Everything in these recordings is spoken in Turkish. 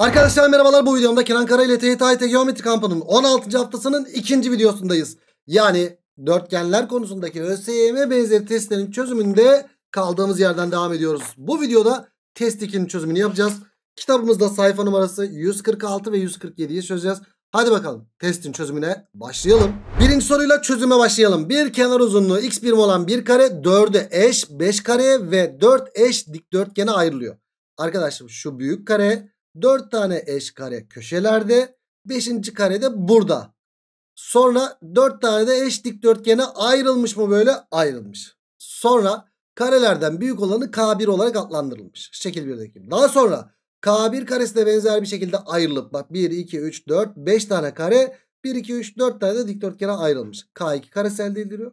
Arkadaşlar merhabalar bu videomda Kenan Kara ile TYT Geometri Kampı'nın 16. haftasının ikinci videosundayız. Yani dörtgenler konusundaki ÖSYM benzeri testlerin çözümünde kaldığımız yerden devam ediyoruz. Bu videoda test 2'nin çözümünü yapacağız. Kitabımızda sayfa numarası 146 ve 147'yi çözeceğiz. Hadi bakalım testin çözümüne başlayalım. Birinci soruyla çözüme başlayalım. Bir kenar uzunluğu x birim olan bir kare 4'e eş 5 kare ve 4 eş dikdörtgene ayrılıyor. Arkadaşlar şu büyük kare 4 tane eş kare köşelerde. 5. kare de burada. Sonra 4 tane de eş dikdörtgene ayrılmış mı böyle? Ayrılmış. Sonra karelerden büyük olanı K1 olarak adlandırılmış. Şekil 1'deki. Daha sonra K1 karesine benzer bir şekilde ayrılıp bak 1, 2, 3, 4, 5 tane kare 1, 2, 3, 4 tane de dikdörtgene ayrılmış. K2 karesi elde ediliyor.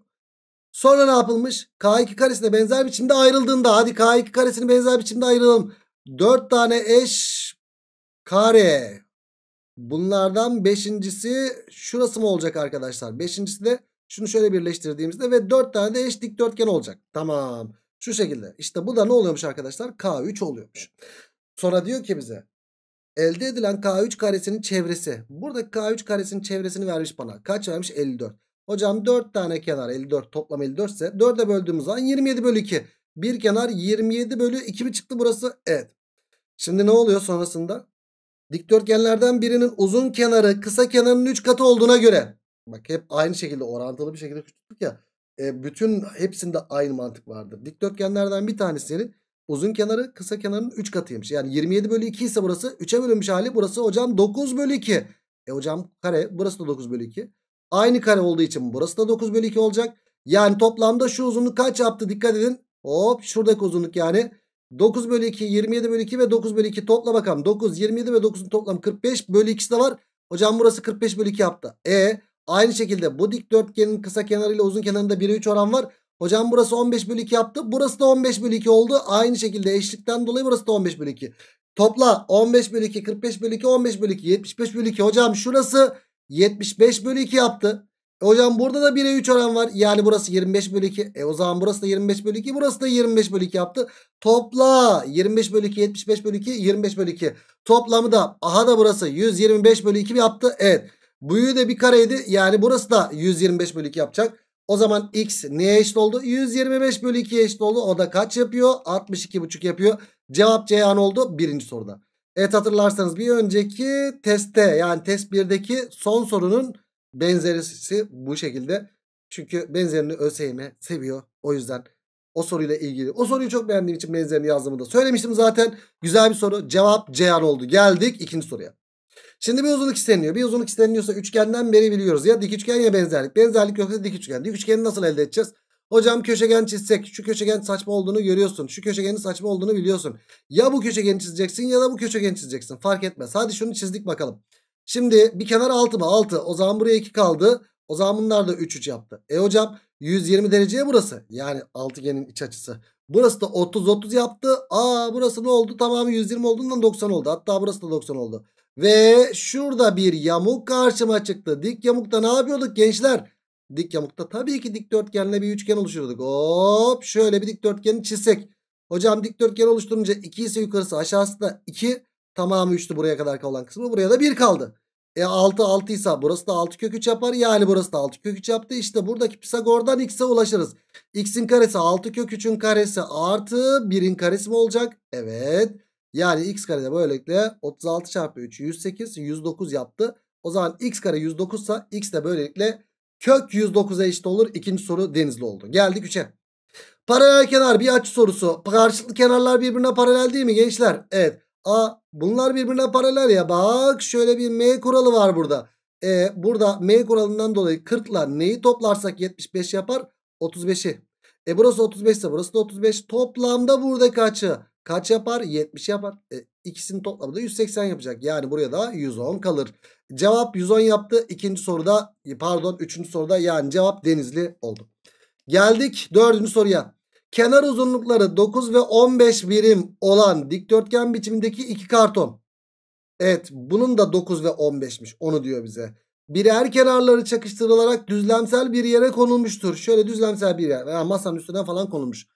Sonra ne yapılmış? K2 karesine benzer biçimde ayrıldığında hadi K2 karesini benzer biçimde ayrılalım. 4 tane eş kare. Bunlardan beşincisi şurası mı olacak arkadaşlar? Beşincisi de şunu şöyle birleştirdiğimizde ve dört tane de eş dikdörtgen olacak. Tamam. Şu şekilde. İşte bu da ne oluyormuş arkadaşlar? K3 oluyormuş. Sonra diyor ki bize elde edilen K3 karesinin çevresi. Burada K3 karesinin çevresini vermiş bana. Kaç vermiş? 54. Hocam 4 tane kenar 54 toplam 54 ise 4'e böldüğümüz zaman 27 bölü 2. Bir kenar 27 bölü 2 mi çıktı burası? Evet. Şimdi ne oluyor sonrasında? Dikdörtgenlerden birinin uzun kenarı kısa kenarının 3 katı olduğuna göre. Bak hep aynı şekilde orantılı bir şekilde küçülttük ya. E, bütün hepsinde aynı mantık vardır. Dikdörtgenlerden bir tanesinin uzun kenarı kısa kenarının 3 katıymış. Yani 27 bölü 2 ise burası 3'e bölünmüş hali. Burası hocam 9 bölü 2. E hocam kare burası da 9 bölü 2. Aynı kare olduğu için burası da 9 bölü 2 olacak. Yani toplamda şu uzunluk kaç yaptı dikkat edin. Hop şuradaki uzunluk yani 9 bölü 2 27 bölü 2 ve 9 bölü 2 topla bakalım. 9 27 ve 9'un toplamı 45 bölü 2'si de var. Hocam burası 45 bölü 2 yaptı. E aynı şekilde bu dikdörtgenin kısa kenarıyla uzun kenarında 1'e 3 oran var. Hocam burası 15 bölü 2 yaptı. Burası da 15 bölü 2 oldu. Aynı şekilde eşlikten dolayı burası da 15 bölü 2. Topla 15 bölü 2 45 bölü 2 15 bölü 2 75 bölü 2. Hocam şurası 75 bölü 2 yaptı. E hocam burada da 1'e 3 oran var. Yani burası 25 bölü 2. E o zaman burası da 25 bölü 2. Burası da 25 bölü 2 yaptı. Topla 25 bölü 2 75 bölü 2 25 bölü 2. Toplamı da aha da burası 125 bölü 2 yaptı. Evet. Büyüğü de bir kareydi. Yani burası da 125 bölü 2 yapacak. O zaman x neye eşit oldu? 125 bölü 2'ye eşit oldu. O da kaç yapıyor? 62,5 yapıyor. Cevap Ceyhan oldu birinci soruda. Evet hatırlarsanız bir önceki testte yani test 1'deki son sorunun Benzerisi bu şekilde. Çünkü benzerini ÖSYM seviyor. O yüzden o soruyla ilgili. O soruyu çok beğendiğim için benzerini yazdığımı da söylemiştim zaten. Güzel bir soru. Cevap Ceyhan oldu. Geldik ikinci soruya. Şimdi bir uzunluk isteniyor. Bir uzunluk isteniyorsa üçgenden beri biliyoruz. Ya dik üçgen ya benzerlik. Benzerlik yoksa dik üçgen. Dik üçgeni nasıl elde edeceğiz? Hocam köşegen çizsek şu köşegen saçma olduğunu görüyorsun. Şu köşegenin saçma olduğunu biliyorsun. Ya bu köşegeni çizeceksin ya da bu köşegeni çizeceksin. Fark etmez. Hadi şunu çizdik bakalım. Şimdi bir kenar 6 mı? 6. O zaman buraya 2 kaldı. O zaman bunlar da 3 3 yaptı. E hocam 120 dereceye burası. Yani altıgenin iç açısı. Burası da 30-30 yaptı. Aa burası ne oldu? Tamamı 120 olduğundan 90 oldu. Hatta burası da 90 oldu. Ve şurada bir yamuk karşıma çıktı. Dik yamukta ne yapıyorduk gençler? Dik yamukta tabii ki dikdörtgenle bir üçgen oluşturduk. Hop şöyle bir dikdörtgeni çizsek. Hocam dikdörtgen oluşturunca 2 ise yukarısı aşağısı da 2. Tamamı 3'tü buraya kadar kalan kısmı. Buraya da 1 kaldı. E 6 6 ise burası da 6 kök 3 yapar. Yani burası da 6 kök 3 yaptı. İşte buradaki Pisagor'dan x'e ulaşırız. x'in karesi 6 kök 3'ün karesi artı 1'in karesi mi olacak? Evet. Yani x kare de böylelikle 36 çarpı 3 108 109 yaptı. O zaman x kare 109 ise x de böylelikle kök 109'a eşit olur. İkinci soru denizli oldu. Geldik 3'e. Paralel kenar bir açı sorusu. Karşılıklı kenarlar birbirine paralel değil mi gençler? Evet. A bunlar birbirine paralel ya. Bak şöyle bir M kuralı var burada. E, burada M kuralından dolayı 40 ile neyi toplarsak 75 yapar? 35'i. E burası 35 ise burası da 35. Toplamda burada kaçı kaç yapar? 70 yapar. E, ikisinin toplamı da 180 yapacak. Yani buraya da 110 kalır. Cevap 110 yaptı. İkinci soruda pardon üçüncü soruda yani cevap denizli oldu. Geldik dördüncü soruya. Kenar uzunlukları 9 ve 15 birim olan dikdörtgen biçimindeki iki karton. Evet bunun da 9 ve 15'miş onu diyor bize. Birer kenarları çakıştırılarak düzlemsel bir yere konulmuştur. Şöyle düzlemsel bir yer veya masanın üstüne falan konulmuş.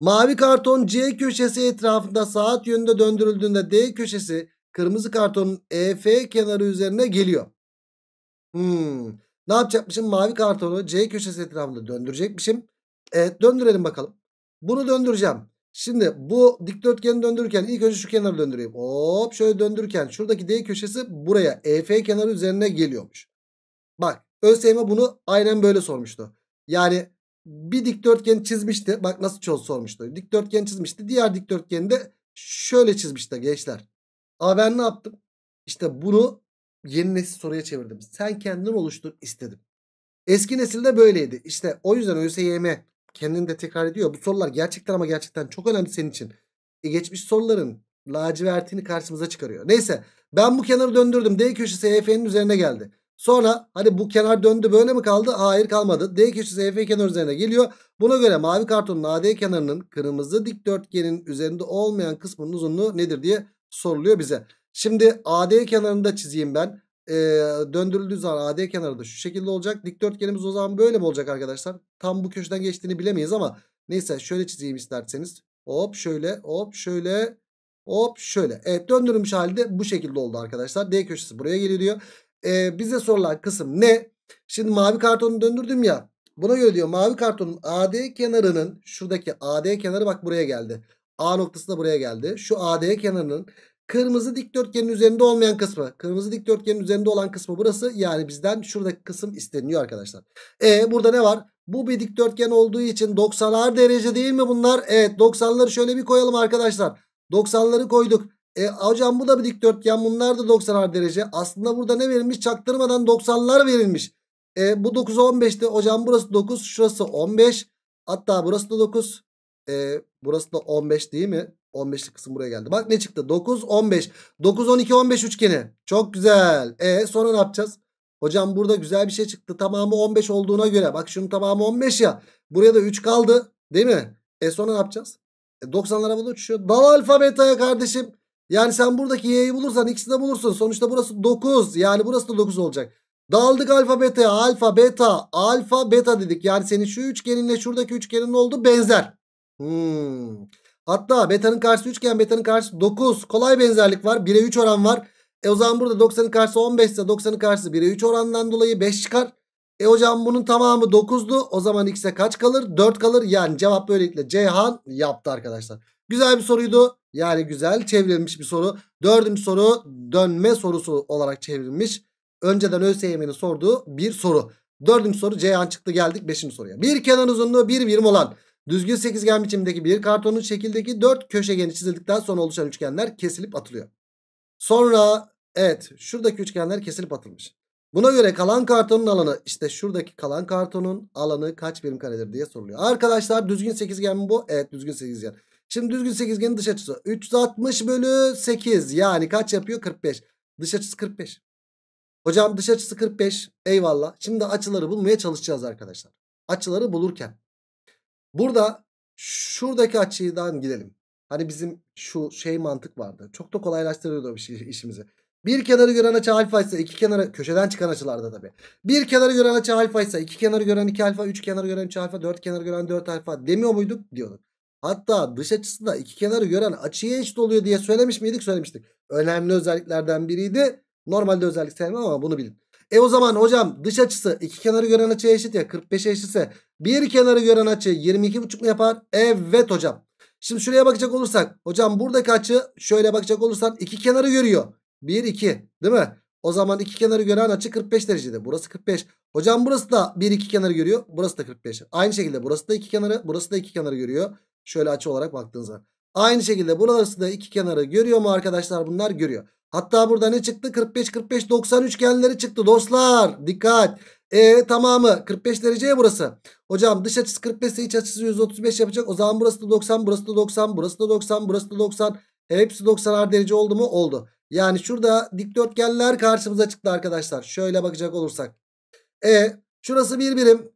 Mavi karton C köşesi etrafında saat yönünde döndürüldüğünde D köşesi kırmızı kartonun EF kenarı üzerine geliyor. Hmm. Ne yapacakmışım? Mavi kartonu C köşesi etrafında döndürecekmişim. Evet döndürelim bakalım. Bunu döndüreceğim. Şimdi bu dikdörtgeni döndürürken ilk önce şu kenarı döndüreyim. Hop şöyle döndürürken şuradaki D köşesi buraya EF kenarı üzerine geliyormuş. Bak ÖSYM bunu aynen böyle sormuştu. Yani bir dikdörtgen çizmişti. Bak nasıl çoğu sormuştu. Dikdörtgen çizmişti. Diğer dikdörtgeni de şöyle çizmişti gençler. Aa ben ne yaptım? İşte bunu yeni nesil soruya çevirdim. Sen kendin oluştur istedim. Eski nesilde böyleydi. İşte o yüzden ÖSYM'e kendini de tekrar ediyor. Bu sorular gerçekten ama gerçekten çok önemli senin için. E, geçmiş soruların lacivertini karşımıza çıkarıyor. Neyse ben bu kenarı döndürdüm. D köşesi EF'nin üzerine geldi. Sonra hani bu kenar döndü böyle mi kaldı? Hayır kalmadı. D köşesi EF kenar üzerine geliyor. Buna göre mavi kartonun AD kenarının kırmızı dikdörtgenin üzerinde olmayan kısmının uzunluğu nedir diye soruluyor bize. Şimdi AD kenarını da çizeyim ben e, döndürüldüğü zaman AD kenarı da şu şekilde olacak. Dikdörtgenimiz o zaman böyle mi olacak arkadaşlar? Tam bu köşeden geçtiğini bilemeyiz ama neyse şöyle çizeyim isterseniz. Hop şöyle hop şöyle hop şöyle. Evet döndürülmüş halde bu şekilde oldu arkadaşlar. D köşesi buraya geliyor diyor. E, ee, bize sorulan kısım ne? Şimdi mavi kartonu döndürdüm ya. Buna göre diyor mavi kartonun AD kenarının şuradaki AD kenarı bak buraya geldi. A noktası da buraya geldi. Şu AD kenarının Kırmızı dikdörtgenin üzerinde olmayan kısmı. Kırmızı dikdörtgenin üzerinde olan kısmı burası. Yani bizden şuradaki kısım isteniyor arkadaşlar. E burada ne var? Bu bir dikdörtgen olduğu için 90'ar derece değil mi bunlar? Evet 90'ları şöyle bir koyalım arkadaşlar. 90'ları koyduk. E hocam bu da bir dikdörtgen. Bunlar da 90'ar derece. Aslında burada ne verilmiş? Çaktırmadan 90'lar verilmiş. E, bu 9 15'ti. Hocam burası 9. Şurası 15. Hatta burası da 9. E, burası da 15 değil mi? 15'lik kısım buraya geldi. Bak ne çıktı? 9, 15. 9, 12, 15 üçgeni. Çok güzel. E sonra ne yapacağız? Hocam burada güzel bir şey çıktı. Tamamı 15 olduğuna göre. Bak şunun tamamı 15 ya. Buraya da 3 kaldı. Değil mi? E sonra ne yapacağız? E, 90'lara bunu uçuşuyor. Dal alfa beta'ya kardeşim. Yani sen buradaki y'yi bulursan ikisini de bulursun. Sonuçta burası 9. Yani burası da 9 olacak. Daldık alfa beta'ya. Alfa beta. Alfa beta dedik. Yani senin şu üçgeninle şuradaki üçgenin ne oldu benzer. Hmm. Hatta beta'nın karşısı üçgen beta'nın karşısı 9. Kolay benzerlik var. 1'e 3 oran var. E o zaman burada 90'ın karşısı 15 ise 90'ın karşısı 1'e 3 orandan dolayı 5 çıkar. E hocam bunun tamamı 9'du. O zaman x'e kaç kalır? 4 kalır. Yani cevap böylelikle Ceyhan yaptı arkadaşlar. Güzel bir soruydu. Yani güzel çevrilmiş bir soru. Dördüncü soru dönme sorusu olarak çevrilmiş. Önceden ÖSYM'nin sorduğu bir soru. Dördüncü soru Ceyhan çıktı geldik beşinci soruya. Bir kenar uzunluğu bir birim olan Düzgün sekizgen biçimindeki bir kartonun şekildeki dört köşegeni çizildikten sonra oluşan üçgenler kesilip atılıyor. Sonra evet şuradaki üçgenler kesilip atılmış. Buna göre kalan kartonun alanı işte şuradaki kalan kartonun alanı kaç birim karedir diye soruluyor. Arkadaşlar düzgün sekizgen mi bu? Evet düzgün sekizgen. Şimdi düzgün sekizgenin dış açısı 360 bölü 8 yani kaç yapıyor? 45. Dış açısı 45. Hocam dış açısı 45 eyvallah. Şimdi açıları bulmaya çalışacağız arkadaşlar. Açıları bulurken Burada şuradaki açıdan gidelim. Hani bizim şu şey mantık vardı. Çok da kolaylaştırıyordu işimizi. Bir kenarı gören açı alfa ise iki kenarı köşeden çıkan açılarda tabi. Bir kenarı gören açı alfa ise iki kenarı gören iki alfa, üç kenarı gören üç alfa, dört kenarı gören dört alfa demiyor muyduk diyorduk. Hatta dış açısı da iki kenarı gören açıya eşit oluyor diye söylemiş miydik? Söylemiştik. Önemli özelliklerden biriydi. Normalde özellik sevmem ama bunu bilin. E o zaman hocam dış açısı iki kenarı gören açıya eşit ya 45'e eşitse bir kenarı gören açı 22,5 mu yapar? Evet hocam. Şimdi şuraya bakacak olursak hocam buradaki açı şöyle bakacak olursan iki kenarı görüyor. 1 2 değil mi? O zaman iki kenarı gören açı 45 derecede. Burası 45. Hocam burası da 1 2 kenarı görüyor. Burası da 45. Aynı şekilde burası da iki kenarı, burası da iki kenarı görüyor. Şöyle açı olarak baktığınız zaman. Aynı şekilde burası da iki kenarı görüyor mu arkadaşlar? Bunlar görüyor. Hatta burada ne çıktı? 45 45 90 üçgenleri çıktı dostlar. Dikkat. E tamamı 45 dereceye burası. Hocam dış açısı 45 iç açısı 135 yapacak. O zaman burası da 90, burası da 90, burası da 90, burası da 90. E, hepsi 90'ar derece oldu mu? Oldu. Yani şurada dikdörtgenler karşımıza çıktı arkadaşlar. Şöyle bakacak olursak. E şurası bir birim.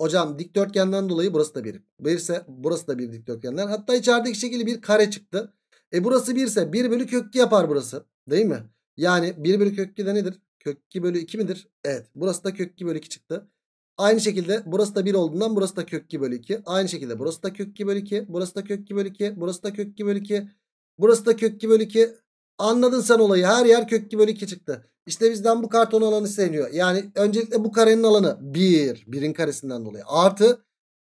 Hocam dikdörtgenden dolayı burası da birim. Birse burası da bir dikdörtgenler. Hatta içerideki şekilde bir kare çıktı. E burası 1 ise 1 bölü kök 2 yapar burası. Değil mi? Yani 1 bölü kök 2 de nedir? Kök 2 bölü 2 midir? Evet. Burası da kök 2 bölü 2 çıktı. Aynı şekilde burası da 1 olduğundan burası da kök 2 bölü 2. Aynı şekilde burası da kök 2 bölü 2. Burası da kök 2 bölü 2. Burası da kök 2 bölü 2. Burası da kök 2 bölü 2. Anladın sen olayı. Her yer kök 2 bölü 2 çıktı. İşte bizden bu karton alanı isteniyor. Yani öncelikle bu karenin alanı 1. Bir, 1'in karesinden dolayı. Artı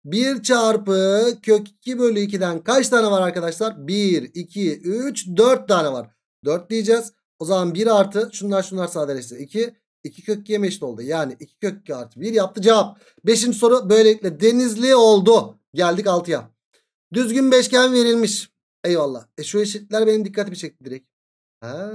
1 çarpı kök 2 bölü 2'den kaç tane var arkadaşlar? 1, 2, 3, 4 tane var. 4 diyeceğiz. O zaman 1 artı şunlar şunlar sadeleşti. 2, 2 kök 2'ye eşit oldu. Yani 2 kök 2 artı 1 yaptı cevap. 5. soru böylelikle denizli oldu. Geldik 6'ya. Düzgün beşgen verilmiş. Eyvallah. E şu eşitler benim dikkatimi çekti direkt. Ha,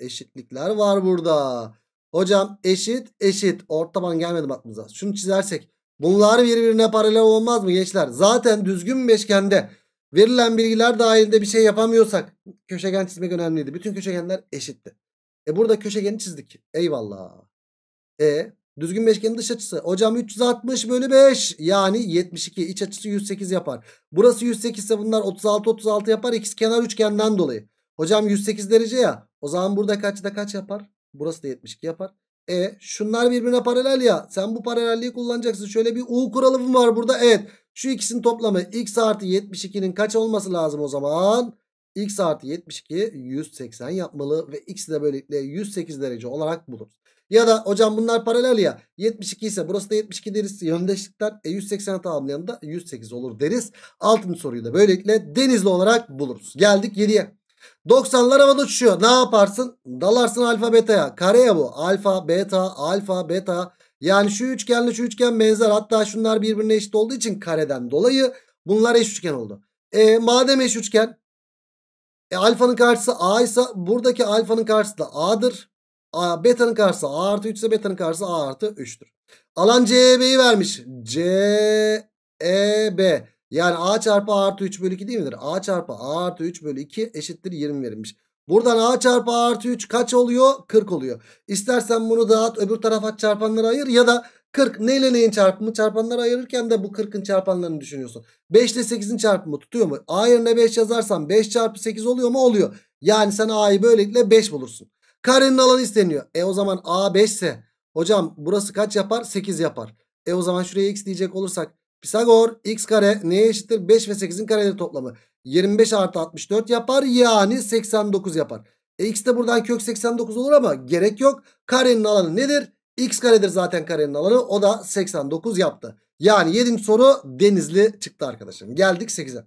eşitlikler var burada. Hocam eşit eşit. Ortaban gelmedi aklımıza Şunu çizersek Bunlar birbirine paralel olmaz mı gençler? Zaten düzgün beşgende verilen bilgiler dahilinde bir şey yapamıyorsak köşegen çizmek önemliydi. Bütün köşegenler eşitti. E burada köşegeni çizdik. Eyvallah. E düzgün beşgenin dış açısı. Hocam 360 bölü 5 yani 72 iç açısı 108 yapar. Burası 108 ise bunlar 36 36 yapar ikiz kenar üçgenden dolayı. Hocam 108 derece ya. O zaman burada kaç da kaç yapar? Burası da 72 yapar. E şunlar birbirine paralel ya. Sen bu paralelliği kullanacaksın. Şöyle bir U kuralı mı var burada? Evet. Şu ikisinin toplamı x artı 72'nin kaç olması lazım o zaman? x artı 72 180 yapmalı ve x'i de böylelikle 108 derece olarak buluruz. Ya da hocam bunlar paralel ya 72 ise burası da 72 deriz yöndeşlikler e 180 tamamlayan da 108 olur deriz. Altın soruyu da böylelikle denizli olarak buluruz. Geldik 7'ye. 90'lar havada uçuyor. Ne yaparsın? Dalarsın alfa beta'ya. Kare ya bu. Alfa beta alfa beta. Yani şu üçgenle şu üçgen benzer. Hatta şunlar birbirine eşit olduğu için kareden dolayı bunlar eş üçgen oldu. E, madem eş üçgen e, alfanın karşısı a ise buradaki alfanın karşısı da a'dır. A, beta'nın karşısı a artı 3 ise beta'nın karşısı a artı 3'tür. Alan CEB'yi vermiş. CEB. Yani a çarpı a artı 3 bölü 2 değil midir? a çarpı a artı 3 bölü 2 eşittir 20 verilmiş. Buradan a çarpı a artı 3 kaç oluyor? 40 oluyor. İstersen bunu dağıt öbür tarafa çarpanları ayır ya da 40 neyle neyin çarpımı çarpanları ayırırken de bu 40'ın çarpanlarını düşünüyorsun. 5 ile 8'in çarpımı tutuyor mu? A yerine 5 yazarsan 5 çarpı 8 oluyor mu? Oluyor. Yani sen A'yı böylelikle 5 bulursun. Karenin alanı isteniyor. E o zaman A 5 ise hocam burası kaç yapar? 8 yapar. E o zaman şuraya x diyecek olursak Pisagor x kare neye eşittir? 5 ve 8'in kareleri toplamı. 25 artı 64 yapar yani 89 yapar. E, x de buradan kök 89 olur ama gerek yok. Karenin alanı nedir? x karedir zaten karenin alanı. O da 89 yaptı. Yani 7. soru denizli çıktı arkadaşım. Geldik 8'e.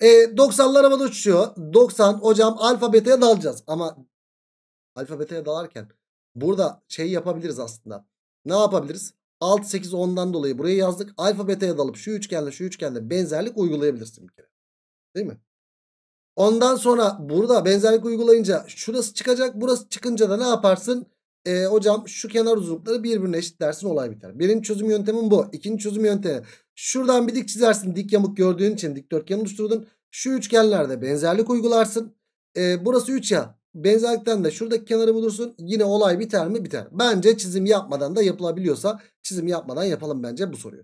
E, 90'lar havada uçuşuyor. 90 hocam alfabeteye dalacağız. Ama alfabeteye dalarken burada şey yapabiliriz aslında. Ne yapabiliriz? 6 8 10'dan dolayı buraya yazdık. Alfa beta'ya dalıp şu üçgenle şu üçgenle benzerlik uygulayabilirsin bir kere. Değil mi? Ondan sonra burada benzerlik uygulayınca şurası çıkacak. Burası çıkınca da ne yaparsın? Ee, hocam şu kenar uzunlukları birbirine eşitlersin olay biter. Birinci çözüm yöntemim bu. İkinci çözüm yöntemi. Şuradan bir dik çizersin. Dik yamuk gördüğün için dikdörtgen oluşturdun. Şu üçgenlerde benzerlik uygularsın. Ee, burası 3 ya. Benzerlikten de şuradaki kenarı bulursun. Yine olay biter mi? Biter. Bence çizim yapmadan da yapılabiliyorsa çizim yapmadan yapalım bence bu soruyu.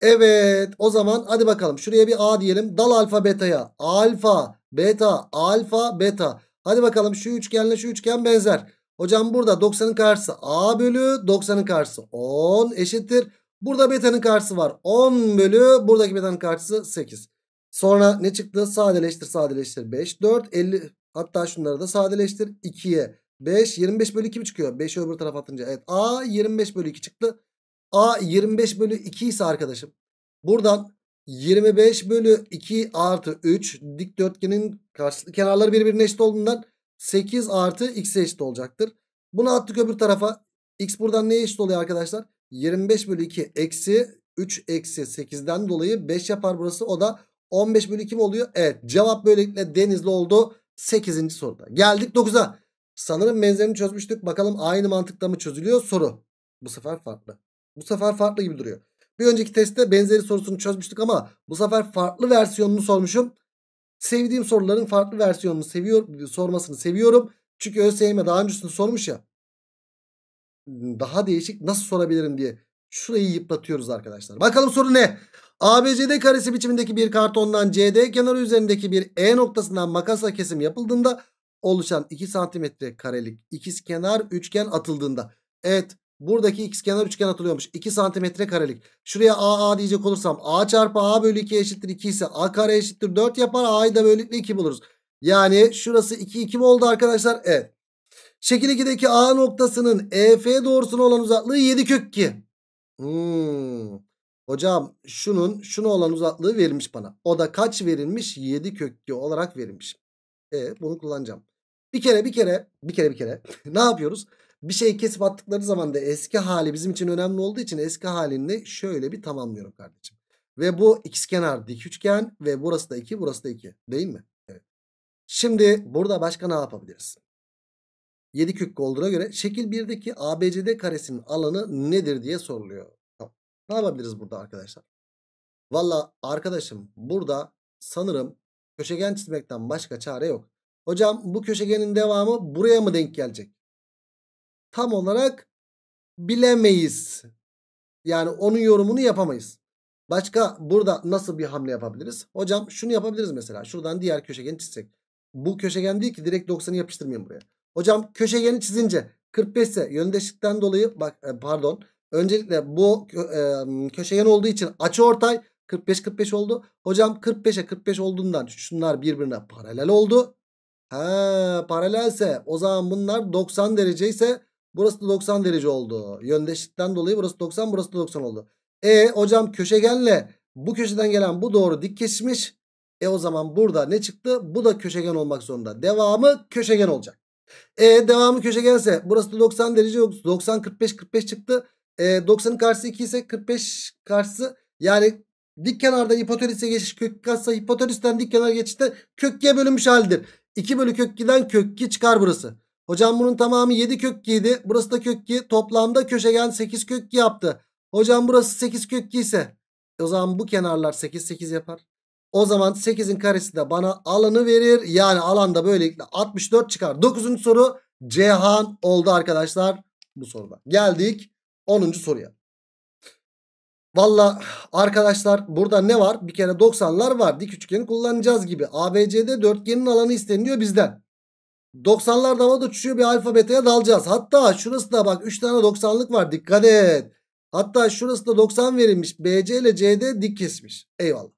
Evet o zaman hadi bakalım şuraya bir A diyelim. Dal alfa betaya. Alfa beta alfa beta. Hadi bakalım şu üçgenle şu üçgen benzer. Hocam burada 90'ın karşısı A bölü 90'ın karşısı 10 eşittir. Burada beta'nın karşısı var 10 bölü buradaki beta'nın karşısı 8. Sonra ne çıktı? Sadeleştir sadeleştir 5 4 50 Hatta şunları da sadeleştir. 2'ye 5 25 bölü 2 mi çıkıyor? 5'i öbür tarafa atınca. Evet A 25 bölü 2 çıktı. A 25 bölü 2 ise arkadaşım. Buradan 25 bölü 2 artı 3 dikdörtgenin karşılıklı kenarları birbirine eşit olduğundan 8 artı x'e eşit olacaktır. Bunu attık öbür tarafa. X buradan neye eşit oluyor arkadaşlar? 25 bölü 2 eksi 3 eksi 8'den dolayı 5 yapar burası. O da 15 bölü 2 mi oluyor? Evet cevap böylelikle denizli oldu. 8. soruda. Geldik 9'a. Sanırım benzerini çözmüştük. Bakalım aynı mantıkla mı çözülüyor soru. Bu sefer farklı. Bu sefer farklı gibi duruyor. Bir önceki testte benzeri sorusunu çözmüştük ama bu sefer farklı versiyonunu sormuşum. Sevdiğim soruların farklı versiyonunu seviyor, sormasını seviyorum. Çünkü ÖSYM daha öncesini sormuş ya. Daha değişik nasıl sorabilirim diye Şurayı yıpratıyoruz arkadaşlar. Bakalım soru ne? ABCD karesi biçimindeki bir kartondan CD kenarı üzerindeki bir E noktasından makasla kesim yapıldığında oluşan 2 santimetre karelik ikizkenar üçgen atıldığında. Evet buradaki ikizkenar üçgen atılıyormuş. 2 santimetre karelik. Şuraya AA diyecek olursam A çarpı A bölü 2 eşittir 2 ise A kare eşittir 4 yapar. A'yı da böylelikle 2 buluruz. Yani şurası 2 2 mi oldu arkadaşlar? Evet. Şekil 2'deki A noktasının EF doğrusuna olan uzaklığı 7 kök 2. Hmm. Hocam şunun şuna olan uzaklığı verilmiş bana. O da kaç verilmiş? 7 kökü olarak verilmiş. E bunu kullanacağım. Bir kere bir kere bir kere bir kere ne yapıyoruz? Bir şey kesip attıkları zaman da eski hali bizim için önemli olduğu için eski halini şöyle bir tamamlıyorum kardeşim. Ve bu ikizkenar dik üçgen ve burası da 2 burası da 2 değil mi? Evet. Şimdi burada başka ne yapabiliriz? 7 kök olduğuna göre şekil 1'deki ABCD karesinin alanı nedir diye soruluyor. Tamam. Ne yapabiliriz burada arkadaşlar? Valla arkadaşım burada sanırım köşegen çizmekten başka çare yok. Hocam bu köşegenin devamı buraya mı denk gelecek? Tam olarak bilemeyiz. Yani onun yorumunu yapamayız. Başka burada nasıl bir hamle yapabiliriz? Hocam şunu yapabiliriz mesela. Şuradan diğer köşegeni çizsek. Bu köşegen değil ki direkt 90'ı yapıştırmayayım buraya. Hocam köşegeni çizince 45 ise yöndeşlikten dolayı bak e, pardon. Öncelikle bu e, köşegen olduğu için açı ortay 45 45 oldu. Hocam 45'e 45 olduğundan şunlar birbirine paralel oldu. he paralelse o zaman bunlar 90 derece ise burası da 90 derece oldu. Yöndeşlikten dolayı burası 90 burası da 90 oldu. E hocam köşegenle bu köşeden gelen bu doğru dik kesmiş. E o zaman burada ne çıktı? Bu da köşegen olmak zorunda. Devamı köşegen olacak. E devamı köşegense burası da 90 derece yok. 90 45 45 çıktı. E, 90'ın karşısı 2 ise 45 karşısı yani dik kenarda hipotenüse geçiş kök katsa hipotenüsten dik kenar geçişte kökkiye bölünmüş haldir. 2 bölü kök 2'den kök 2 çıkar burası. Hocam bunun tamamı 7 kök 2'ydi. Burası da kök 2. Toplamda köşegen 8 kök 2 yaptı. Hocam burası 8 kök 2 ise o zaman bu kenarlar 8 8 yapar. O zaman 8'in karesi de bana alanı verir. Yani alan da böylelikle 64 çıkar. 9. soru Cihan oldu arkadaşlar bu soruda. Geldik 10. soruya. Valla arkadaşlar burada ne var? Bir kere 90'lar var. Dik üçgeni kullanacağız gibi. ABC'de dörtgenin alanı isteniyor bizden. 90'lar havada uçuşuyor bir alfa beta'ya dalacağız. Hatta şurası da bak 3 tane 90'lık var. Dikkat et. Hatta şurası da 90 verilmiş. BC ile CD dik kesmiş. Eyvallah.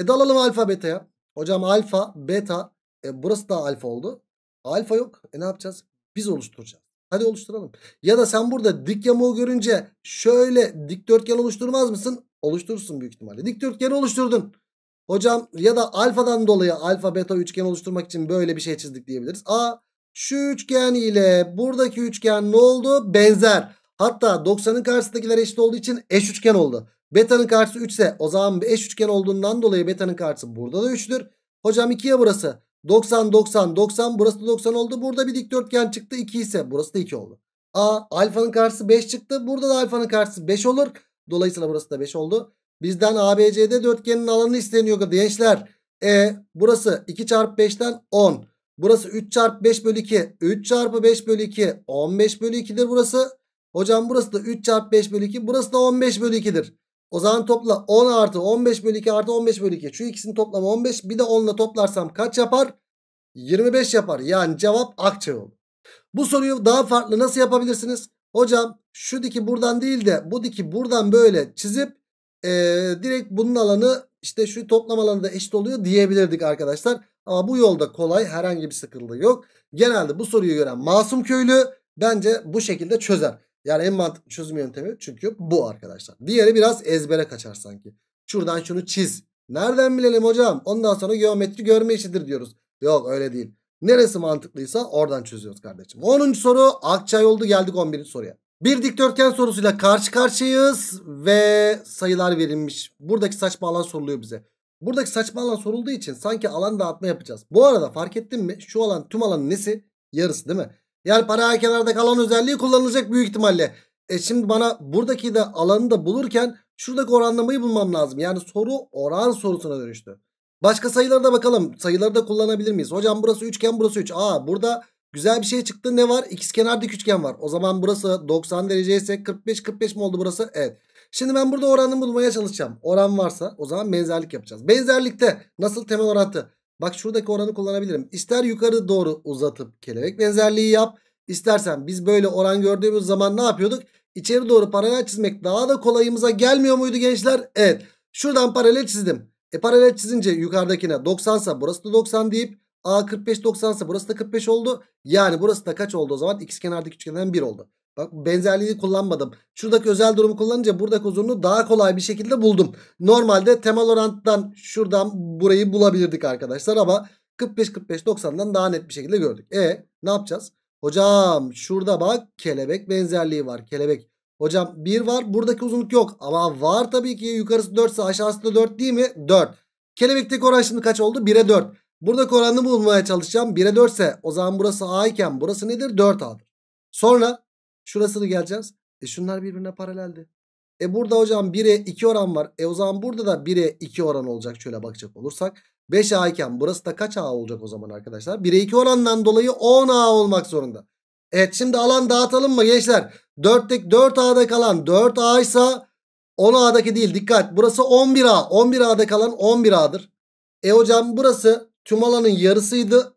E dalalım alfa beta'ya. Hocam alfa beta. E burası da alfa oldu. Alfa yok. E ne yapacağız? Biz oluşturacağız. Hadi oluşturalım. Ya da sen burada dik yamuğu görünce şöyle dikdörtgen oluşturmaz mısın? Oluşturursun büyük ihtimalle. Dikdörtgeni oluşturdun. Hocam ya da alfadan dolayı alfa beta üçgen oluşturmak için böyle bir şey çizdik diyebiliriz. A şu üçgen ile buradaki üçgen ne oldu? Benzer. Hatta 90'ın karşısındakiler eşit olduğu için eş üçgen oldu. Beta'nın karşısı 3 ise o zaman eş üçgen olduğundan dolayı beta'nın karşısı burada da 3'tür. Hocam 2'ye burası. 90 90 90 burası da 90 oldu. Burada bir dikdörtgen çıktı 2 ise burası da 2 oldu. A alfanın karşısı 5 çıktı. Burada da alfanın karşısı 5 olur. Dolayısıyla burası da 5 oldu. Bizden ABC'de dörtgenin alanı isteniyor gençler. E burası 2 çarpı 5'ten 10. Burası 3 çarpı 5 bölü 2. 3 çarpı 5 bölü 2. 15 bölü 2'dir burası. Hocam burası da 3 çarpı 5 bölü 2. Burası da 15 bölü 2'dir. O zaman topla 10 artı 15 bölü 2 artı 15 bölü 2. Şu ikisinin toplamı 15. Bir de 10 toplarsam kaç yapar? 25 yapar. Yani cevap Akçay olur. Bu soruyu daha farklı nasıl yapabilirsiniz? Hocam şu diki buradan değil de bu diki buradan böyle çizip ee, direkt bunun alanı işte şu toplam alanı da eşit oluyor diyebilirdik arkadaşlar. Ama bu yolda kolay herhangi bir sıkıntı yok. Genelde bu soruyu gören masum köylü bence bu şekilde çözer. Yani en mantıklı çözüm yöntemi çünkü bu arkadaşlar. Diğeri biraz ezbere kaçar sanki. Şuradan şunu çiz. Nereden bilelim hocam? Ondan sonra geometri görme işidir diyoruz. Yok öyle değil. Neresi mantıklıysa oradan çözüyoruz kardeşim. 10. soru Akçay oldu geldik 11. soruya. Bir dikdörtgen sorusuyla karşı karşıyayız ve sayılar verilmiş. Buradaki saçma alan soruluyor bize. Buradaki saçma alan sorulduğu için sanki alan dağıtma yapacağız. Bu arada fark ettin mi? Şu alan tüm alanın nesi? Yarısı değil mi? Yani paralel kenarda kalan özelliği kullanılacak büyük ihtimalle. E şimdi bana buradaki de alanı da bulurken şuradaki oranlamayı bulmam lazım. Yani soru oran sorusuna dönüştü. Başka sayılara da bakalım. Sayıları da kullanabilir miyiz? Hocam burası üçgen burası 3. Aa burada güzel bir şey çıktı. Ne var? İkizkenar dik üçgen var. O zaman burası 90 derece ise 45 45 mi oldu burası? Evet. Şimdi ben burada oranını bulmaya çalışacağım. Oran varsa o zaman benzerlik yapacağız. Benzerlikte nasıl temel orantı? Bak şuradaki oranı kullanabilirim. İster yukarı doğru uzatıp kelebek benzerliği yap. İstersen biz böyle oran gördüğümüz zaman ne yapıyorduk? İçeri doğru paralel çizmek daha da kolayımıza gelmiyor muydu gençler? Evet. Şuradan paralel çizdim. E paralel çizince yukarıdakine 90 sa burası da 90 deyip A 45 90 sa burası da 45 oldu. Yani burası da kaç oldu o zaman? X İkizkenardaki üçgenden 1 oldu. Bak benzerliği kullanmadım. Şuradaki özel durumu kullanınca buradaki uzunluğu daha kolay bir şekilde buldum. Normalde temel oranttan şuradan burayı bulabilirdik arkadaşlar ama 45-45-90'dan daha net bir şekilde gördük. E ne yapacağız? Hocam şurada bak kelebek benzerliği var. Kelebek. Hocam 1 var buradaki uzunluk yok ama var tabii ki yukarısı 4 ise aşağısı da 4 değil mi? 4. Kelebekteki oran şimdi kaç oldu? 1'e 4. Buradaki oranını bulmaya çalışacağım. 1'e 4 ise o zaman burası A iken burası nedir? 4A'dır. Sonra Şurasını geleceğiz. E şunlar birbirine paraleldi. E burada hocam 1'e 2 oran var. E o zaman burada da 1'e 2 oran olacak şöyle bakacak olursak. 5A iken burası da kaç A olacak o zaman arkadaşlar? 1'e 2 orandan dolayı 10A olmak zorunda. Evet şimdi alan dağıtalım mı gençler? 4'tek 4A'da kalan 4A ise 10A'daki değil dikkat. Burası 11A. 11A'da kalan 11A'dır. E hocam burası tüm alanın yarısıydı.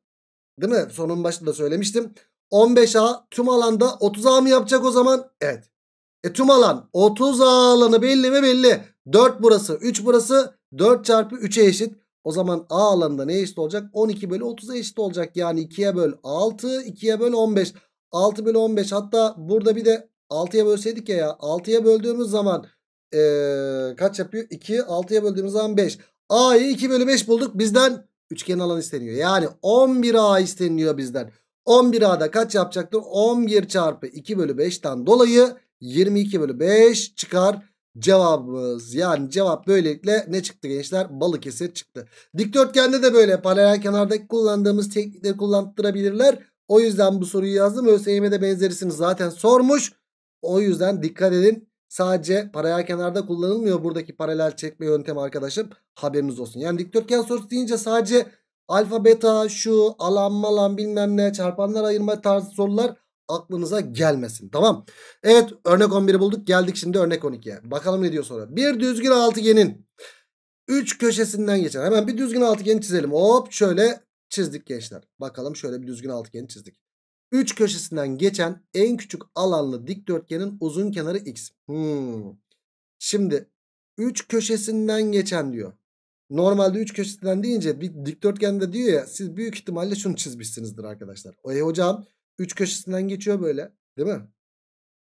Değil mi? Sonun başında söylemiştim. 15A tüm alanda 30A mı yapacak o zaman? Evet. E tüm alan 30A alanı belli mi belli. 4 burası 3 burası 4 çarpı 3'e eşit. O zaman A alanında ne eşit olacak? 12 bölü 30'a eşit olacak. Yani 2'ye böl 6 2'ye böl 15. 6 bölü 15 hatta burada bir de 6'ya bölseydik ya ya 6'ya böldüğümüz zaman ee, kaç yapıyor? 2 6'ya böldüğümüz zaman 5. A'yı 2 bölü 5 bulduk. Bizden üçgen alan isteniyor. Yani 11A isteniyor bizden. 11A'da kaç yapacaktır? 11 çarpı 2 bölü 5'ten dolayı 22 bölü 5 çıkar cevabımız. Yani cevap böylelikle ne çıktı gençler? Balıkesir çıktı. Dikdörtgende de böyle paralel kenardaki kullandığımız teknikleri kullandırabilirler. O yüzden bu soruyu yazdım. ÖSYM'de benzerisini zaten sormuş. O yüzden dikkat edin. Sadece paralel kenarda kullanılmıyor buradaki paralel çekme yöntemi arkadaşım. Haberiniz olsun. Yani dikdörtgen sorusu deyince sadece alfa beta şu alan malan bilmem ne çarpanlar ayırma tarzı sorular aklınıza gelmesin. Tamam. Evet örnek 11'i bulduk. Geldik şimdi örnek 12'ye. Bakalım ne diyor sonra. Bir düzgün altıgenin 3 köşesinden geçen. Hemen bir düzgün altıgeni çizelim. Hop şöyle çizdik gençler. Bakalım şöyle bir düzgün altıgeni çizdik. 3 köşesinden geçen en küçük alanlı dikdörtgenin uzun kenarı x. Hmm. Şimdi 3 köşesinden geçen diyor. Normalde üç köşesinden deyince bir dikdörtgende diyor ya siz büyük ihtimalle şunu çizmişsinizdir arkadaşlar. E hocam üç köşesinden geçiyor böyle değil mi?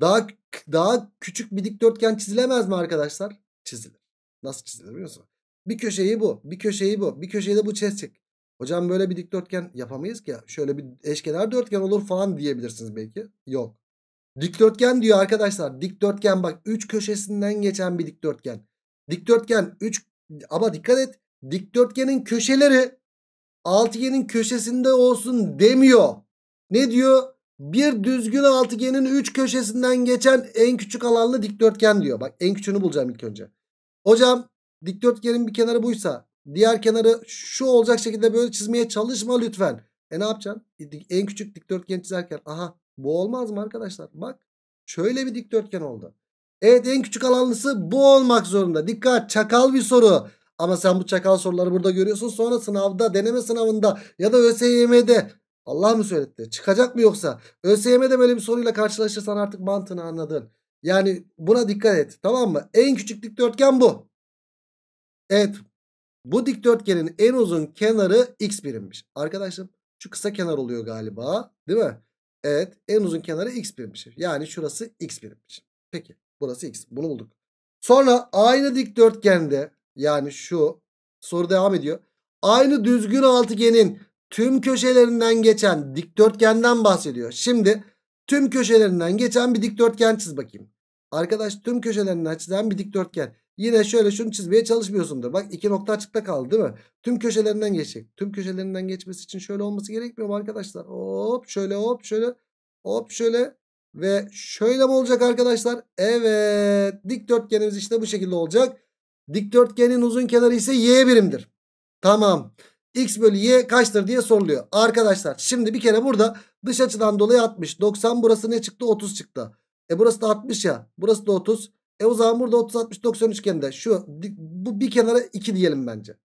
Daha daha küçük bir dikdörtgen çizilemez mi arkadaşlar? Çizilir. Nasıl çizilir biliyor musun? Bir köşeyi bu, bir köşeyi bu, bir köşeyi de bu çizecek. Hocam böyle bir dikdörtgen yapamayız ki. Şöyle bir eşkenar dörtgen olur falan diyebilirsiniz belki. Yok. Dikdörtgen diyor arkadaşlar. Dikdörtgen bak 3 köşesinden geçen bir dikdörtgen. Dikdörtgen 3 ama dikkat et dikdörtgenin köşeleri altıgenin köşesinde olsun demiyor. Ne diyor? Bir düzgün altıgenin 3 köşesinden geçen en küçük alanlı dikdörtgen diyor. Bak en küçüğünü bulacağım ilk önce. Hocam dikdörtgenin bir kenarı buysa diğer kenarı şu olacak şekilde böyle çizmeye çalışma lütfen. E ne yapacaksın? E, en küçük dikdörtgen çizerken aha bu olmaz mı arkadaşlar? Bak şöyle bir dikdörtgen oldu. Evet en küçük alanlısı bu olmak zorunda. Dikkat çakal bir soru. Ama sen bu çakal soruları burada görüyorsun. Sonra sınavda deneme sınavında ya da ÖSYM'de Allah mı söyletti? Çıkacak mı yoksa? ÖSYM'de böyle bir soruyla karşılaşırsan artık mantığını anladın. Yani buna dikkat et tamam mı? En küçük dikdörtgen bu. Evet bu dikdörtgenin en uzun kenarı x birimmiş. Arkadaşım şu kısa kenar oluyor galiba değil mi? Evet en uzun kenarı x birimmiş. Yani şurası x birimmiş. Peki. Burası x. Bunu bulduk. Sonra aynı dikdörtgende yani şu soru devam ediyor. Aynı düzgün altıgenin tüm köşelerinden geçen dikdörtgenden bahsediyor. Şimdi tüm köşelerinden geçen bir dikdörtgen çiz bakayım. Arkadaş tüm köşelerinden çizen bir dikdörtgen. Yine şöyle şunu çizmeye çalışmıyorsundur. Bak iki nokta açıkta kaldı değil mi? Tüm köşelerinden geçecek. Tüm köşelerinden geçmesi için şöyle olması gerekmiyor mu arkadaşlar? Hop şöyle hop şöyle hop şöyle ve şöyle mi olacak arkadaşlar? Evet dikdörtgenimiz işte bu şekilde olacak. Dikdörtgenin uzun kenarı ise y birimdir. Tamam. X bölü y kaçtır diye soruluyor. Arkadaşlar şimdi bir kere burada dış açıdan dolayı 60. 90 burası ne çıktı? 30 çıktı. E burası da 60 ya. Burası da 30. E o zaman burada 30 60 90 üçgeninde şu bu bir kenara 2 diyelim bence.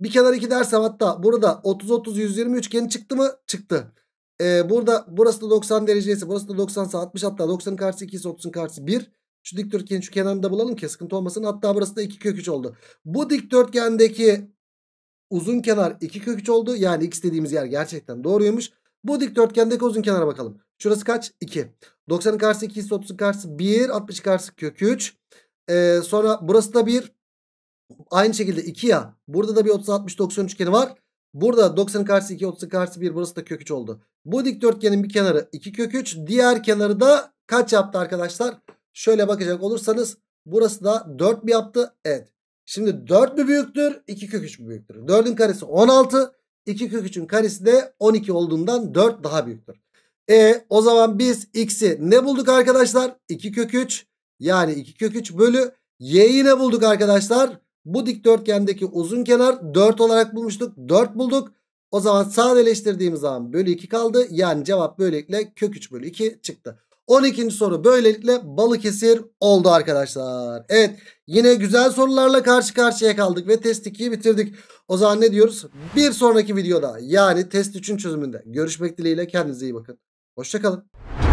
Bir kenara 2 dersem hatta burada 30 30 120 üçgeni çıktı mı? Çıktı. Ee, burada burası da 90 derecesi. Burası da 90 60 hatta 90 karşısı 2 30 30'un karşısı 1. Şu dikdörtgenin şu kenarını da bulalım ki sıkıntı olmasın. Hatta burası da 2 kök 3 oldu. Bu dikdörtgendeki uzun kenar 2 kök 3 oldu. Yani x dediğimiz yer gerçekten doğruymuş. Bu dikdörtgendeki uzun kenara bakalım. Şurası kaç? 2. 90'ın karşısı 2 ise 30'un karşısı 1. 60 karşısı kök 3. Ee, sonra burası da 1. Aynı şekilde 2 ya. Burada da bir 30 60 90 üçgeni var. Burada 90'ın karşısı 2, 30'un karşısı 1. Burası da kök 3 oldu. Bu dikdörtgenin bir kenarı 2 kök 3. Diğer kenarı da kaç yaptı arkadaşlar? Şöyle bakacak olursanız burası da 4 mi yaptı? Evet. Şimdi 4 mü büyüktür? 2 kök 3 mü büyüktür? 4'ün karesi 16. 2 kök 3'ün karesi de 12 olduğundan 4 daha büyüktür. E o zaman biz x'i ne bulduk arkadaşlar? 2 kök 3 yani 2 kök 3 bölü y'yi ne bulduk arkadaşlar? Bu dikdörtgendeki uzun kenar 4 olarak bulmuştuk. 4 bulduk. O zaman sadeleştirdiğimiz zaman bölü 2 kaldı. Yani cevap böylelikle kök 3 bölü 2 çıktı. 12. soru böylelikle Balıkesir oldu arkadaşlar. Evet yine güzel sorularla karşı karşıya kaldık ve test 2'yi bitirdik. O zaman ne diyoruz? Bir sonraki videoda yani test 3'ün çözümünde görüşmek dileğiyle kendinize iyi bakın. Hoşçakalın.